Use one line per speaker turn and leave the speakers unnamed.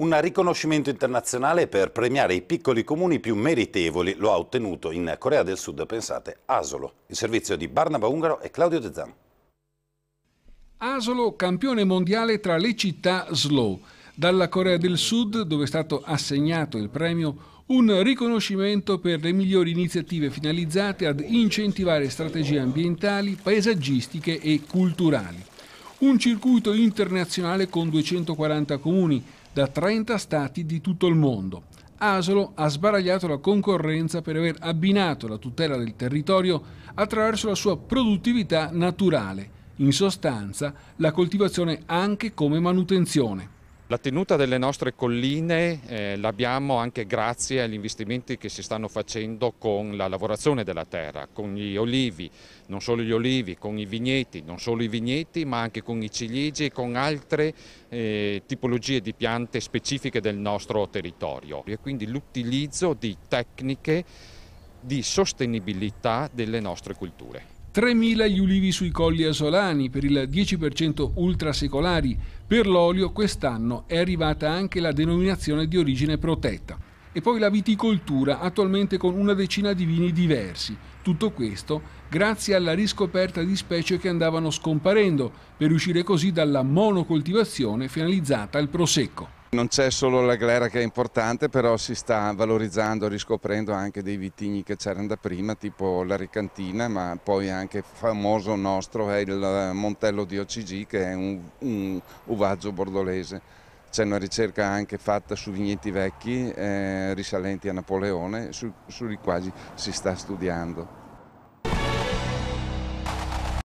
Un riconoscimento internazionale per premiare i piccoli comuni più meritevoli lo ha ottenuto in Corea del Sud, pensate, Asolo. Il servizio di Barnaba Ungaro e Claudio De Zan.
Asolo, campione mondiale tra le città slow. Dalla Corea del Sud, dove è stato assegnato il premio, un riconoscimento per le migliori iniziative finalizzate ad incentivare strategie ambientali, paesaggistiche e culturali un circuito internazionale con 240 comuni da 30 stati di tutto il mondo. Asolo ha sbaragliato la concorrenza per aver abbinato la tutela del territorio attraverso la sua produttività naturale, in sostanza la coltivazione anche come manutenzione.
La tenuta delle nostre colline eh, l'abbiamo anche grazie agli investimenti che si stanno facendo con la lavorazione della terra, con gli olivi, non solo gli olivi, con i vigneti, non solo i vigneti ma anche con i ciliegi e con altre eh, tipologie di piante specifiche del nostro territorio e quindi l'utilizzo di tecniche di sostenibilità delle nostre culture. 3.000 gli ulivi sui colli
asolani per il 10% ultrasecolari. Per l'olio quest'anno è arrivata anche la denominazione di origine protetta. E poi la viticoltura, attualmente con una decina di vini diversi. Tutto questo grazie alla riscoperta di specie che andavano scomparendo, per uscire così dalla monocoltivazione finalizzata al prosecco.
Non c'è solo la glera che è importante, però si sta valorizzando, riscoprendo anche dei vitigni che c'erano da prima, tipo la Ricantina, ma poi anche famoso nostro è il eh, Montello di OCG, che è un, un uvaggio bordolese. C'è una ricerca anche fatta su vigneti vecchi eh, risalenti a Napoleone, su, sui quali si sta studiando.